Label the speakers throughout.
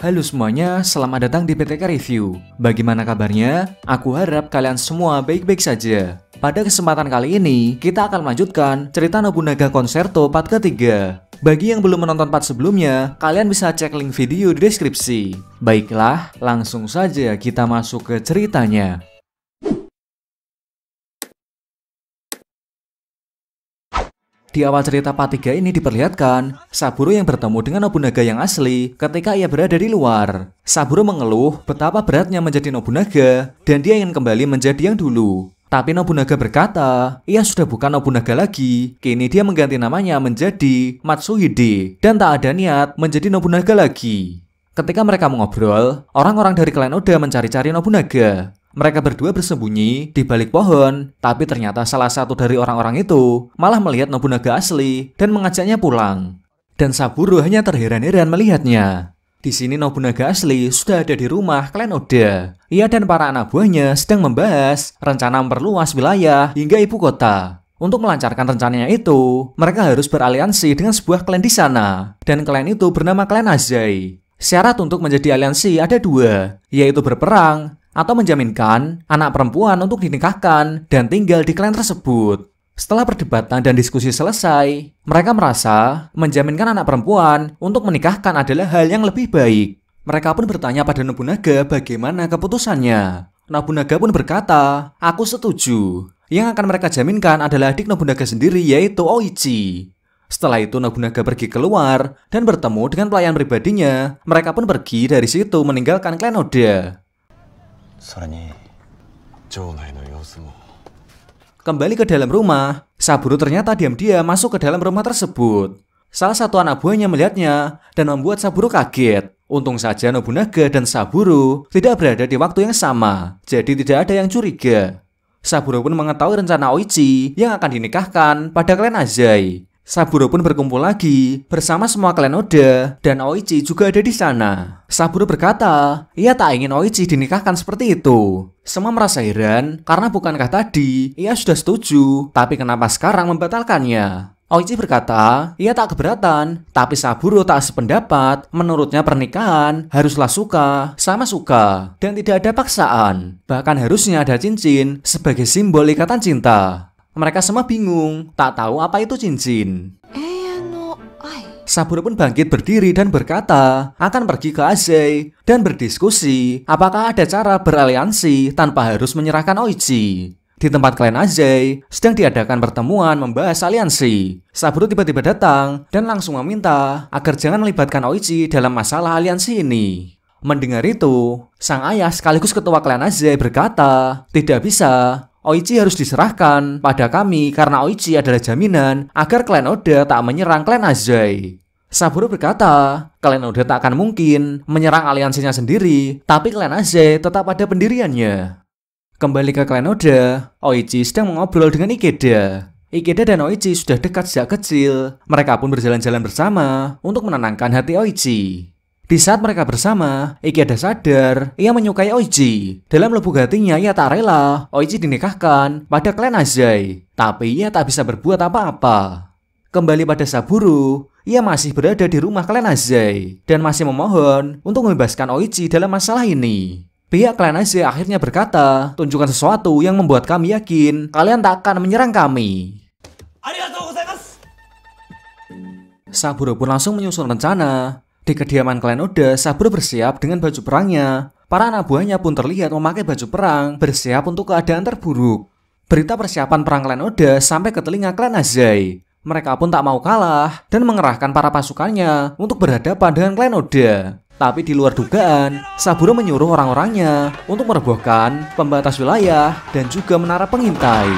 Speaker 1: Halo semuanya, selamat datang di PTK Review. Bagaimana kabarnya? Aku harap kalian semua baik-baik saja. Pada kesempatan kali ini, kita akan melanjutkan cerita Nobunaga Concerto part ketiga. Bagi yang belum menonton part sebelumnya, kalian bisa cek link video di deskripsi. Baiklah, langsung saja kita masuk ke ceritanya. Di awal cerita part 3 ini diperlihatkan, Saburo yang bertemu dengan Nobunaga yang asli ketika ia berada di luar. Saburo mengeluh betapa beratnya menjadi Nobunaga dan dia ingin kembali menjadi yang dulu. Tapi Nobunaga berkata, ia sudah bukan Nobunaga lagi. Kini dia mengganti namanya menjadi Matsuhide dan tak ada niat menjadi Nobunaga lagi. Ketika mereka mengobrol, orang-orang dari klan Oda mencari-cari Nobunaga. Mereka berdua bersembunyi di balik pohon, tapi ternyata salah satu dari orang-orang itu malah melihat Nobunaga asli dan mengajaknya pulang. Dan Saburo hanya terheran-heran melihatnya. Di sini Nobunaga asli sudah ada di rumah klan Oda. Ia dan para anak buahnya sedang membahas rencana memperluas wilayah hingga ibu kota. Untuk melancarkan rencananya itu, mereka harus beraliansi dengan sebuah klan di sana. Dan klan itu bernama klan Azai. Syarat untuk menjadi aliansi ada dua, yaitu berperang atau menjaminkan anak perempuan untuk dinikahkan dan tinggal di klan tersebut. Setelah perdebatan dan diskusi selesai, mereka merasa menjaminkan anak perempuan untuk menikahkan adalah hal yang lebih baik. Mereka pun bertanya pada Nobunaga bagaimana keputusannya. Nobunaga pun berkata, "Aku setuju." Yang akan mereka jaminkan adalah adik Nobunaga sendiri yaitu Oichi. Setelah itu Nobunaga pergi keluar dan bertemu dengan pelayan pribadinya. Mereka pun pergi dari situ meninggalkan klan Oda. Kembali ke dalam rumah, Saburo ternyata diam-diam masuk ke dalam rumah tersebut. Salah satu anak buahnya melihatnya dan membuat Saburo kaget. Untung saja Nobunaga dan Saburo tidak berada di waktu yang sama, jadi tidak ada yang curiga. Saburo pun mengetahui rencana Oichi yang akan dinikahkan pada klan Azai. Saburo pun berkumpul lagi bersama semua klan Oda dan Oichi juga ada di sana. Saburo berkata, ia tak ingin Oichi dinikahkan seperti itu. Semua merasa heran karena bukankah tadi ia sudah setuju, tapi kenapa sekarang membatalkannya? Oichi berkata, ia tak keberatan, tapi Saburo tak sependapat. Menurutnya pernikahan haruslah suka sama suka dan tidak ada paksaan. Bahkan harusnya ada cincin sebagai simbol ikatan cinta. Mereka semua bingung, tak tahu apa itu cincin. Iya, Sabur pun bangkit berdiri dan berkata akan pergi ke Azei dan berdiskusi apakah ada cara beraliansi tanpa harus menyerahkan Oichi. Di tempat klien Azei, sedang diadakan pertemuan membahas aliansi. Saburo tiba-tiba datang dan langsung meminta agar jangan melibatkan Oichi dalam masalah aliansi ini. Mendengar itu, sang ayah sekaligus ketua klan Azei berkata, tidak bisa, Oichi harus diserahkan pada kami karena Oichi adalah jaminan agar klan Oda tak menyerang klan Azai. Saburo berkata, klan Oda tak akan mungkin menyerang aliansinya sendiri, tapi klan Azai tetap ada pendiriannya. Kembali ke klan Oda, Oichi sedang mengobrol dengan Ikeda. Ikeda dan Oichi sudah dekat sejak kecil, mereka pun berjalan-jalan bersama untuk menenangkan hati Oichi. Di saat mereka bersama, Ikeda sadar ia menyukai Oichi. Dalam lubuk hatinya ia tak rela Oichi dinikahkan pada klan Azai, tapi ia tak bisa berbuat apa-apa. Kembali pada Saburu, ia masih berada di rumah klan Azai dan masih memohon untuk membebaskan Oichi dalam masalah ini. Pihak klan Azai akhirnya berkata, tunjukkan sesuatu yang membuat kami yakin kalian tak akan menyerang kami. Saburo pun langsung menyusun rencana di kediaman klan Oda, Saburo bersiap dengan baju perangnya. Para anak buahnya pun terlihat memakai baju perang, bersiap untuk keadaan terburuk. Berita persiapan perang klan Oda sampai ke telinga klan Azai. Mereka pun tak mau kalah dan mengerahkan para pasukannya untuk berhadapan dengan klan Oda. Tapi di luar dugaan, Saburo menyuruh orang-orangnya untuk merobohkan pembatas wilayah dan juga menara pengintai.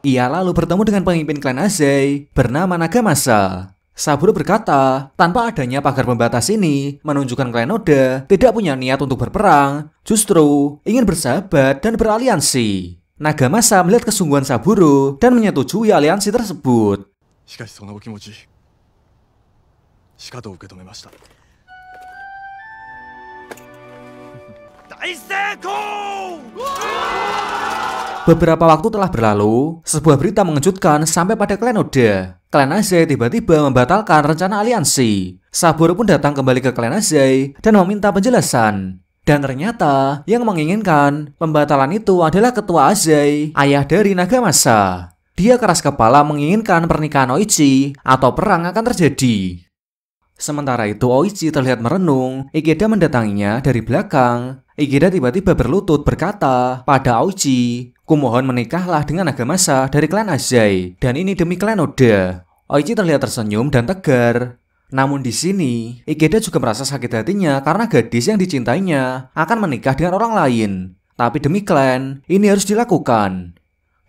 Speaker 1: Ia lalu bertemu dengan pemimpin klan Azai bernama Nagamasa. Saburo berkata, tanpa adanya pagar pembatas ini, menunjukkan klan Oda tidak punya niat untuk berperang, justru ingin bersahabat dan beraliansi. Nagamasa melihat kesungguhan Saburo dan menyetujui aliansi tersebut. Tapi, Beberapa waktu telah berlalu, sebuah berita mengejutkan sampai pada klan Oda. Klan Azai tiba-tiba membatalkan rencana aliansi. Saburo pun datang kembali ke klan Azai dan meminta penjelasan. Dan ternyata yang menginginkan pembatalan itu adalah ketua Azai, ayah dari naga Nagamasa. Dia keras kepala menginginkan pernikahan Oichi atau perang akan terjadi. Sementara itu Oichi terlihat merenung, Ikeda mendatanginya dari belakang. Ikeda tiba-tiba berlutut berkata pada Oichi Kumohon menikahlah dengan sah dari klan Azai, dan ini demi klan Oda. Oichi terlihat tersenyum dan tegar. Namun di sini, Ikeda juga merasa sakit hatinya karena gadis yang dicintainya akan menikah dengan orang lain. Tapi demi klan, ini harus dilakukan.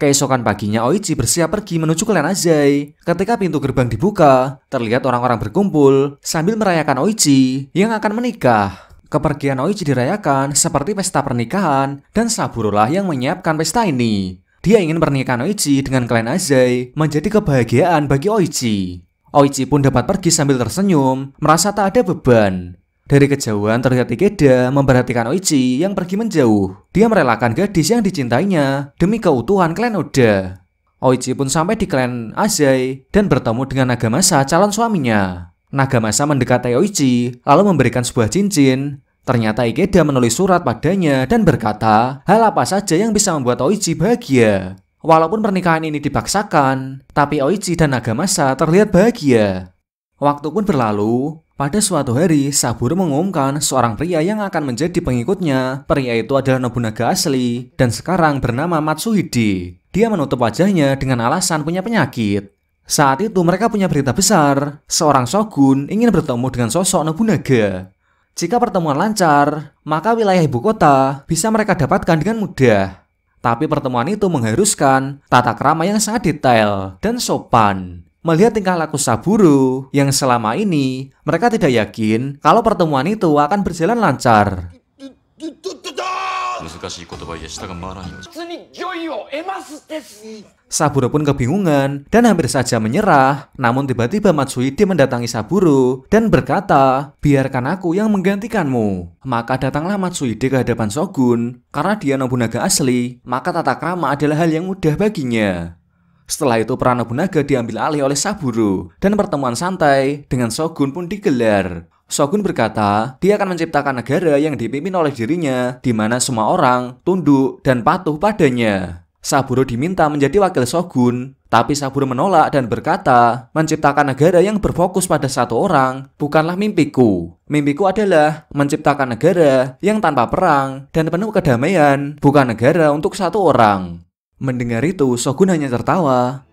Speaker 1: Keesokan paginya Oichi bersiap pergi menuju klan Azai. Ketika pintu gerbang dibuka, terlihat orang-orang berkumpul sambil merayakan Oichi yang akan menikah. Kepergian Oichi dirayakan seperti pesta pernikahan dan Saburolah yang menyiapkan pesta ini. Dia ingin pernikahan Oichi dengan klan Azai menjadi kebahagiaan bagi Oichi. Oichi pun dapat pergi sambil tersenyum, merasa tak ada beban. Dari kejauhan terlihat Ikeda memperhatikan Oichi yang pergi menjauh. Dia merelakan gadis yang dicintainya demi keutuhan klan Oda. Oichi pun sampai di klan Azai dan bertemu dengan Nagamasa calon suaminya. Nagamasa mendekati Oichi, lalu memberikan sebuah cincin. Ternyata Ikeda menulis surat padanya dan berkata, hal apa saja yang bisa membuat Oichi bahagia. Walaupun pernikahan ini dipaksakan, tapi Oichi dan Nagamasa terlihat bahagia. Waktu pun berlalu, pada suatu hari Saburo mengumumkan seorang pria yang akan menjadi pengikutnya. Pria itu adalah Nobunaga asli dan sekarang bernama Matsuhide. Dia menutup wajahnya dengan alasan punya penyakit. Saat itu mereka punya berita besar, seorang shogun ingin bertemu dengan sosok Nobunaga. Jika pertemuan lancar, maka wilayah ibu kota bisa mereka dapatkan dengan mudah. Tapi pertemuan itu mengharuskan tata krama yang sangat detail dan sopan. Melihat tingkah laku Saburo yang selama ini mereka tidak yakin kalau pertemuan itu akan berjalan lancar. Saburo pun kebingungan dan hampir saja menyerah. Namun tiba-tiba Matsuhide mendatangi Saburo dan berkata, biarkan aku yang menggantikanmu. Maka datanglah Matsuhide ke hadapan Shogun. Karena dia Nobunaga asli, maka tata krama adalah hal yang mudah baginya. Setelah itu peran Nobunaga diambil alih oleh Saburo dan pertemuan santai dengan Shogun pun digelar. Shogun berkata, dia akan menciptakan negara yang dipimpin oleh dirinya, di mana semua orang tunduk dan patuh padanya. Saburo diminta menjadi wakil shogun, tapi Saburo menolak dan berkata, menciptakan negara yang berfokus pada satu orang bukanlah mimpiku. Mimpiku adalah menciptakan negara yang tanpa perang dan penuh kedamaian, bukan negara untuk satu orang. Mendengar itu, Shogun hanya tertawa.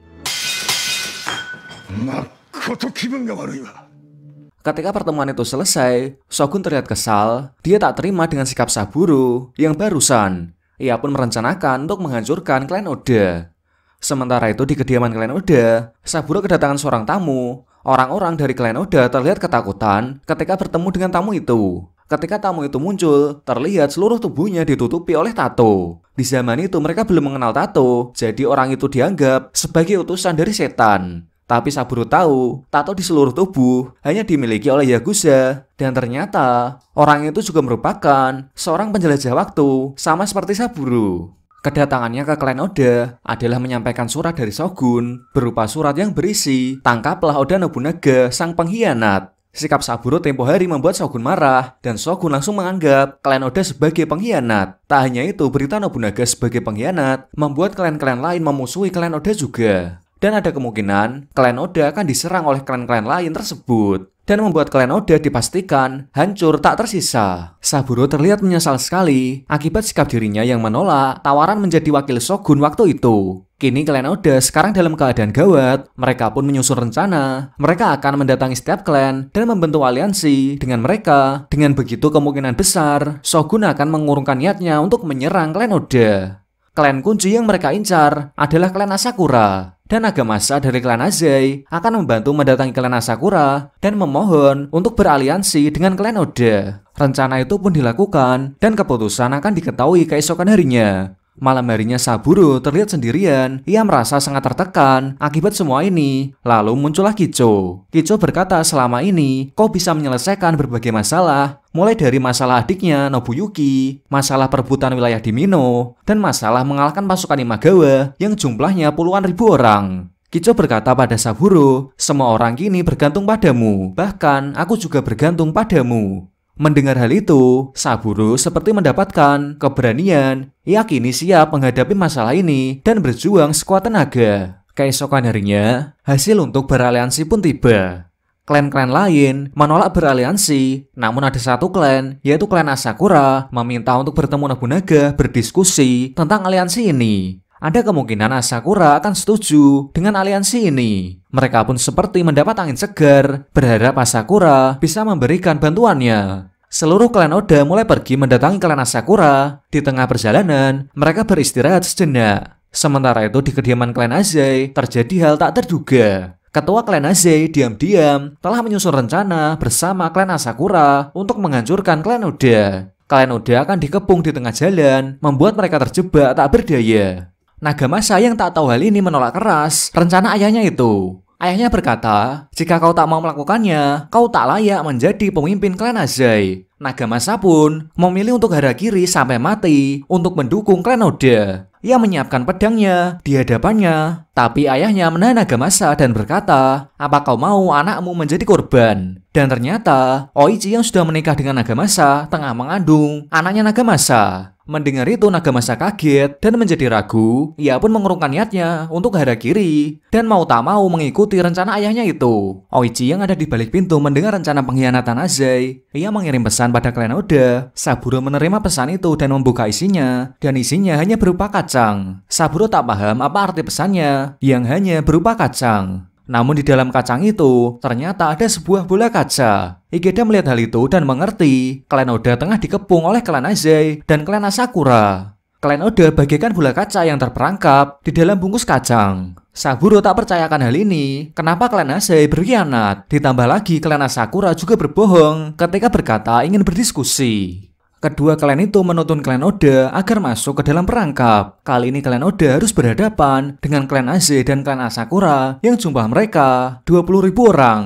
Speaker 1: Ketika pertemuan itu selesai, Shogun terlihat kesal. Dia tak terima dengan sikap Saburo yang barusan. Ia pun merencanakan untuk menghancurkan klan Oda. Sementara itu di kediaman klan Oda, Saburo kedatangan seorang tamu. Orang-orang dari klan Oda terlihat ketakutan ketika bertemu dengan tamu itu. Ketika tamu itu muncul, terlihat seluruh tubuhnya ditutupi oleh tato. Di zaman itu mereka belum mengenal tato, jadi orang itu dianggap sebagai utusan dari setan. Tapi Saburo tahu, tato di seluruh tubuh hanya dimiliki oleh Yakuza. Dan ternyata, orang itu juga merupakan seorang penjelajah waktu, sama seperti Saburo. Kedatangannya ke klan Oda adalah menyampaikan surat dari Shogun berupa surat yang berisi tangkaplah Oda Nobunaga sang pengkhianat. Sikap Saburo tempo hari membuat Shogun marah dan Shogun langsung menganggap klan Oda sebagai pengkhianat. Tak hanya itu, berita Nobunaga sebagai pengkhianat membuat klan-klan lain memusuhi klan Oda juga. Dan ada kemungkinan klan Oda akan diserang oleh klan-klan lain tersebut dan membuat klan Oda dipastikan hancur tak tersisa. Saburo terlihat menyesal sekali akibat sikap dirinya yang menolak tawaran menjadi wakil shogun waktu itu. Kini klan Oda sekarang dalam keadaan gawat, mereka pun menyusun rencana. Mereka akan mendatangi setiap klan dan membentuk aliansi dengan mereka. Dengan begitu kemungkinan besar, Shogun akan mengurungkan niatnya untuk menyerang klan Oda. Klan kunci yang mereka incar adalah klan Asakura dan Agamasa dari klan Azai akan membantu mendatangi klan Asakura dan memohon untuk beraliansi dengan klan Oda. Rencana itu pun dilakukan dan keputusan akan diketahui keesokan harinya. Malam harinya Saburo terlihat sendirian. Ia merasa sangat tertekan akibat semua ini. Lalu muncullah Kicho. Kicho berkata selama ini, kau bisa menyelesaikan berbagai masalah. Mulai dari masalah adiknya Nobuyuki, masalah perebutan wilayah di Mino, dan masalah mengalahkan pasukan Imagawa yang jumlahnya puluhan ribu orang. Kicho berkata pada Saburo, semua orang kini bergantung padamu, bahkan aku juga bergantung padamu. Mendengar hal itu, Saburo seperti mendapatkan keberanian, yakini siap menghadapi masalah ini dan berjuang sekuat tenaga. Keesokan harinya, hasil untuk beraliansi pun tiba. Klan-klan lain menolak beraliansi, namun ada satu klan, yaitu klan Asakura, meminta untuk bertemu Nobunaga berdiskusi tentang aliansi ini. Ada kemungkinan Asakura akan setuju dengan aliansi ini. Mereka pun seperti mendapat angin segar, berharap Asakura bisa memberikan bantuannya. Seluruh klan Oda mulai pergi mendatangi klan Asakura. Di tengah perjalanan, mereka beristirahat sejenak. Sementara itu di kediaman klan Azai terjadi hal tak terduga. Ketua klan Azai diam-diam telah menyusun rencana bersama klan Asakura untuk menghancurkan klan Oda. Klan Oda akan dikepung di tengah jalan, membuat mereka terjebak tak berdaya. Naga Masa yang tak tahu hal ini menolak keras rencana ayahnya itu. Ayahnya berkata, jika kau tak mau melakukannya, kau tak layak menjadi pemimpin klan Azai. Masa pun memilih untuk kiri sampai mati untuk mendukung klan Oda. Ia menyiapkan pedangnya di hadapannya, tapi ayahnya menahan Naga Masa dan berkata, apa kau mau anakmu menjadi korban? Dan ternyata, Oichi yang sudah menikah dengan Naga Masa tengah mengandung anaknya Naga Masa. Mendengar itu naga masa kaget dan menjadi ragu. Ia pun mengurungkan niatnya untuk ke kiri dan mau tak mau mengikuti rencana ayahnya itu. Oichi yang ada di balik pintu mendengar rencana pengkhianatan Azai. Ia mengirim pesan pada klan Oda. Saburo menerima pesan itu dan membuka isinya. Dan isinya hanya berupa kacang. Saburo tak paham apa arti pesannya yang hanya berupa kacang. Namun di dalam kacang itu, ternyata ada sebuah bola kaca. Ikeda melihat hal itu dan mengerti, klan Oda tengah dikepung oleh klan Azai dan klan Asakura. Klan Oda bagaikan bola kaca yang terperangkap di dalam bungkus kacang. Saburo tak percayakan hal ini. Kenapa klan Asai berkhianat? Ditambah lagi klan Asakura juga berbohong ketika berkata ingin berdiskusi. Kedua klan itu menuntun klan Oda agar masuk ke dalam perangkap. Kali ini klan Oda harus berhadapan dengan klan Aze dan klan Asakura yang jumlah mereka 20.000 orang.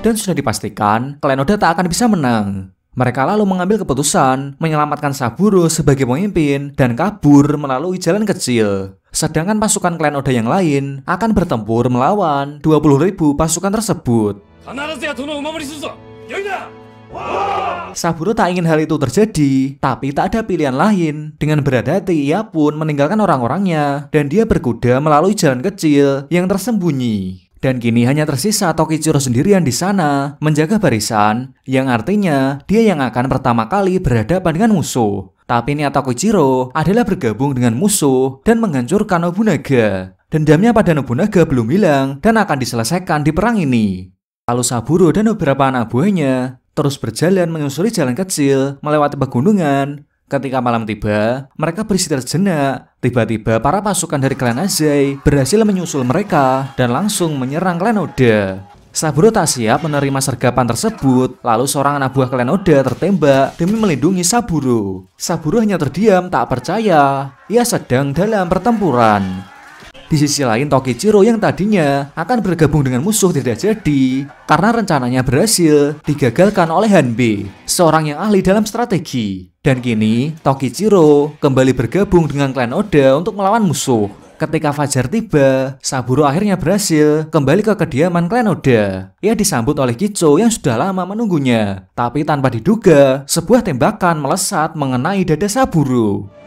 Speaker 1: Dan sudah dipastikan, klan Oda tak akan bisa menang. Mereka lalu mengambil keputusan menyelamatkan Saburo sebagai pemimpin dan kabur melalui jalan kecil. Sedangkan pasukan klan Oda yang lain akan bertempur melawan 20.000 pasukan tersebut. Saburo tak ingin hal itu terjadi, tapi tak ada pilihan lain. Dengan berat hati, ia pun meninggalkan orang-orangnya, dan dia berkuda melalui jalan kecil yang tersembunyi. Dan kini hanya tersisa Tokichiro sendirian di sana, menjaga barisan, yang artinya dia yang akan pertama kali berhadapan dengan musuh. Tapi niat Tokichiro adalah bergabung dengan musuh dan menghancurkan Nobunaga. Dendamnya pada Nobunaga belum hilang dan akan diselesaikan di perang ini. Lalu Saburo dan beberapa anak buahnya terus berjalan menyusuri jalan kecil, melewati pegunungan. Ketika malam tiba, mereka beristirahat sejenak. Tiba-tiba para pasukan dari klan Azai berhasil menyusul mereka dan langsung menyerang klan Oda. Saburo tak siap menerima sergapan tersebut, lalu seorang anak buah klan Oda tertembak demi melindungi Saburo. Saburo hanya terdiam tak percaya, ia sedang dalam pertempuran. Di sisi lain Tokichiro yang tadinya akan bergabung dengan musuh tidak jadi karena rencananya berhasil digagalkan oleh Hanbei, seorang yang ahli dalam strategi. Dan kini Tokichiro kembali bergabung dengan klan Oda untuk melawan musuh. Ketika Fajar tiba, Saburo akhirnya berhasil kembali ke kediaman klan Oda. Ia disambut oleh Kicho yang sudah lama menunggunya. Tapi tanpa diduga, sebuah tembakan melesat mengenai dada Saburo.